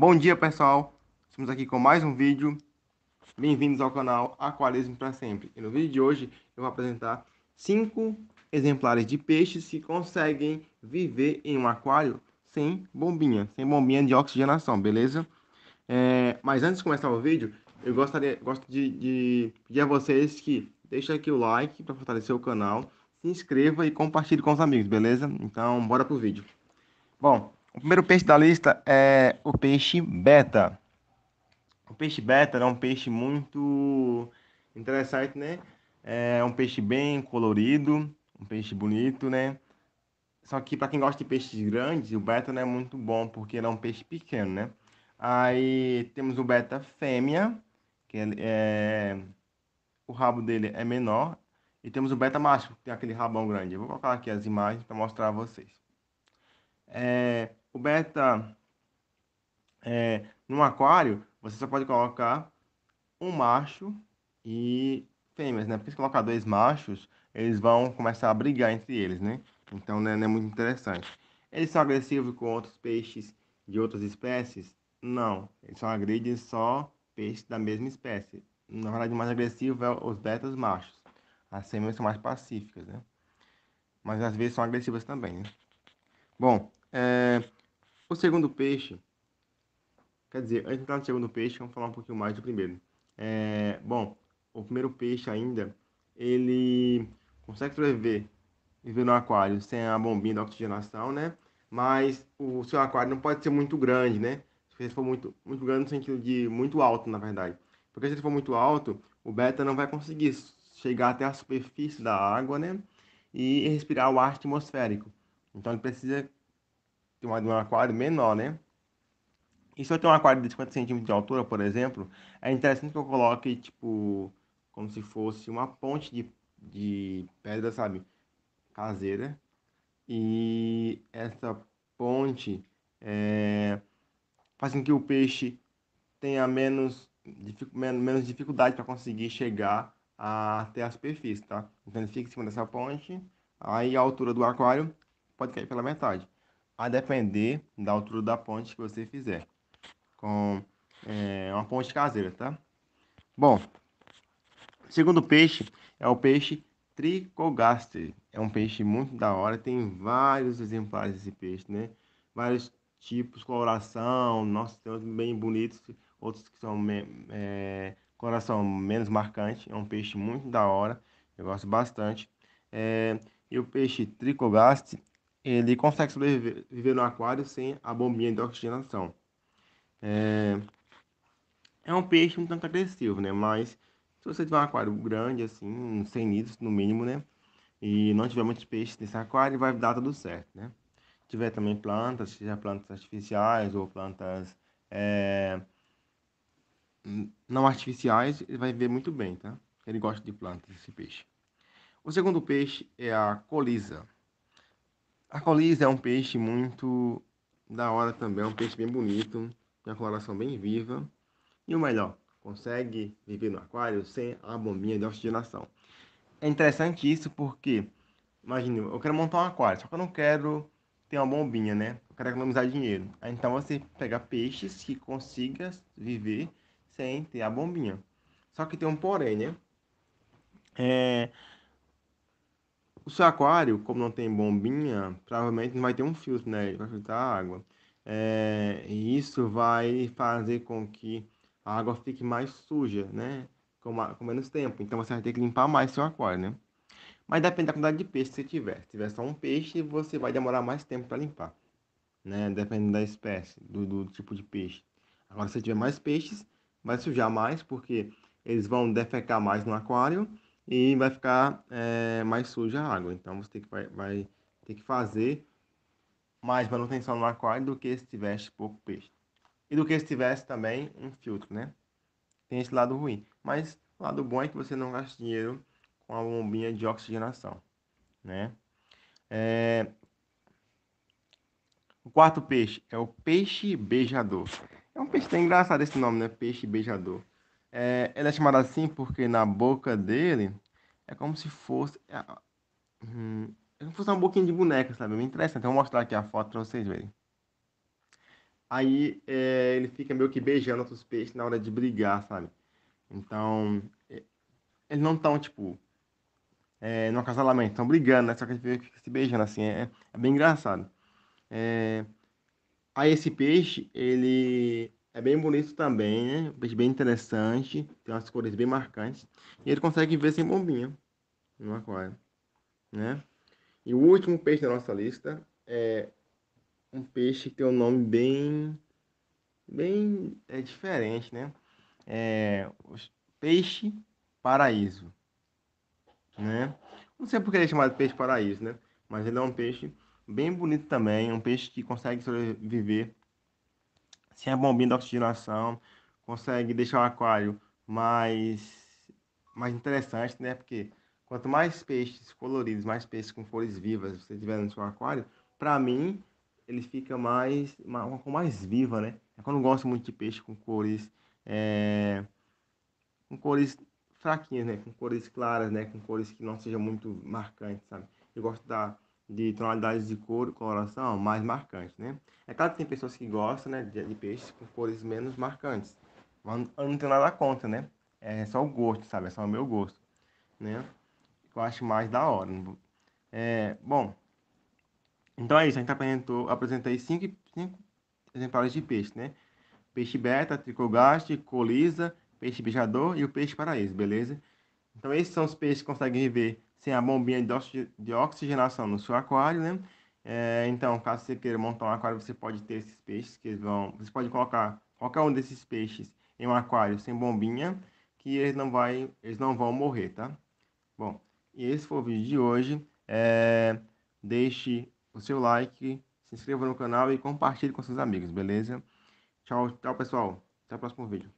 Bom dia pessoal, estamos aqui com mais um vídeo. Bem-vindos ao canal Aquarismo para Sempre. E no vídeo de hoje eu vou apresentar cinco exemplares de peixes que conseguem viver em um aquário sem bombinha, sem bombinha de oxigenação, beleza? É, mas antes de começar o vídeo, eu gostaria gosto de, de pedir a vocês que deixem aqui o like para fortalecer o canal, se inscreva e compartilhe com os amigos, beleza? Então, bora pro vídeo. Bom, o primeiro peixe da lista é o peixe beta. O peixe beta é um peixe muito interessante, né? É um peixe bem colorido, um peixe bonito, né? Só que para quem gosta de peixes grandes, o beta não é muito bom, porque ele é um peixe pequeno, né? Aí temos o beta fêmea, que é, o rabo dele é menor, e temos o beta macho, que tem aquele rabão grande. Eu vou colocar aqui as imagens para mostrar a vocês. É, coberta é, aquário, você só pode colocar um macho e fêmeas, né? Porque se colocar dois machos, eles vão começar a brigar entre eles, né? Então né, não é muito interessante. Eles são agressivos com outros peixes de outras espécies? Não. Eles só agridem só peixes da mesma espécie. Na verdade, mais agressivo é os betas machos. As fêmeas são mais pacíficas, né? Mas às vezes são agressivas também, né? Bom, é... O segundo peixe, quer dizer, antes de entrar no segundo peixe, vamos falar um pouquinho mais do primeiro. É, bom, o primeiro peixe ainda, ele consegue sobreviver, viver no aquário sem a bombinha da oxigenação, né? Mas o seu aquário não pode ser muito grande, né? Se ele for muito, muito grande no sentido de muito alto, na verdade. Porque se ele for muito alto, o beta não vai conseguir chegar até a superfície da água, né? E respirar o ar atmosférico. Então ele precisa tem um aquário menor, né? E se eu tenho um aquário de 50 centímetros de altura, por exemplo, é interessante que eu coloque, tipo, como se fosse uma ponte de, de pedra, sabe? Caseira. E essa ponte é, faz com que o peixe tenha menos, dific, menos dificuldade para conseguir chegar a, até a superfície, tá? Então ele fica em cima dessa ponte, aí a altura do aquário pode cair pela metade a depender da altura da ponte que você fizer. Com é, uma ponte caseira, tá? Bom, segundo peixe é o peixe tricogaster. É um peixe muito da hora, tem vários exemplares desse peixe, né? Vários tipos, coloração, nossa, tem uns bem bonitos, outros que são é, coração menos marcante. É um peixe muito da hora, eu gosto bastante. É, e o peixe tricogaste ele consegue sobreviver no aquário sem a bombinha de oxigenação. É, é um peixe um tanto agressivo, né? Mas se você tiver um aquário grande, assim, 100 litros no mínimo, né? E não tiver muitos peixes nesse aquário, vai dar tudo certo, né? Se tiver também plantas, seja plantas artificiais ou plantas é, não artificiais, ele vai ver muito bem, tá? Ele gosta de plantas, esse peixe. O segundo peixe é a colisa. A colisa é um peixe muito da hora também, é um peixe bem bonito, tem uma coloração bem viva. E o melhor, consegue viver no aquário sem a bombinha de oxigenação. É interessante isso porque, imagine, eu quero montar um aquário, só que eu não quero ter uma bombinha, né? Eu quero economizar dinheiro. Então você pega peixes que consiga viver sem ter a bombinha. Só que tem um porém, né? É, o seu aquário, como não tem bombinha, provavelmente não vai ter um filtro, né? para filtrar a água. É, e isso vai fazer com que a água fique mais suja, né? Com, com menos tempo. Então você vai ter que limpar mais seu aquário, né? Mas depende da quantidade de peixe que você tiver. Se tiver só um peixe, você vai demorar mais tempo para limpar, né? Dependendo da espécie, do, do tipo de peixe. Agora, se tiver mais peixes, vai sujar mais, porque eles vão defecar mais no aquário e vai ficar é, mais suja a água. Então você tem que, vai, vai ter que fazer mais manutenção no aquário do que se tivesse pouco peixe. E do que se tivesse também um filtro, né? Tem esse lado ruim. Mas o lado bom é que você não gasta dinheiro com a bombinha de oxigenação, né? É... O quarto peixe é o peixe beijador. É um peixe tão engraçado esse nome, né? Peixe beijador. É, é chamado assim porque na boca dele é como se fosse. É, é, hum, é como se fosse uma boquinha de boneca, sabe? interessa. Então Eu vou mostrar aqui a foto pra vocês verem. Aí é, ele fica meio que beijando outros peixes na hora de brigar, sabe? Então, é, eles não estão, tipo, é, no acasalamento, estão brigando, né? Só que ele fica se beijando, assim, é, é bem engraçado. É... Aí esse peixe, ele é bem bonito também, né? peixe bem interessante, tem umas cores bem marcantes. E ele consegue ver sem bombinha no aquário, né? E o último peixe da nossa lista é um peixe que tem um nome bem bem é diferente, né? É peixe paraíso, né? Não sei porque ele é chamado peixe paraíso, né? Mas ele é um peixe bem bonito também, um peixe que consegue sobreviver sem a bombinha da oxigenação, consegue deixar o aquário mais, mais interessante, né? Porque quanto mais peixes coloridos, mais peixes com cores vivas você tiver no seu aquário, para mim, ele fica mais, uma cor mais viva, né? É eu gosto muito de peixe com cores, é, com cores fraquinhas, né? Com cores claras, né? Com cores que não sejam muito marcantes, sabe? Eu gosto da de tonalidades de cor, coloração mais marcantes, né? É claro que tem pessoas que gostam, né, de, de peixes com cores menos marcantes. Mas eu não tenho nada contra, né? É só o gosto, sabe? É só o meu gosto, né? Eu acho mais da hora. É, bom, então é isso. A gente apresentou, apresentei cinco, cinco exemplares de peixe, né? Peixe beta, tricogaste, colisa, peixe beijador e o peixe paraíso, beleza? Então esses são os peixes que conseguem viver tem a bombinha de oxigenação no seu aquário, né? É, então, caso você queira montar um aquário, você pode ter esses peixes que eles vão. Você pode colocar qualquer um desses peixes em um aquário sem bombinha, que eles não, vai, eles não vão morrer, tá? Bom, e esse foi o vídeo de hoje. É, deixe o seu like, se inscreva no canal e compartilhe com seus amigos, beleza? Tchau, tchau pessoal. Até o próximo vídeo.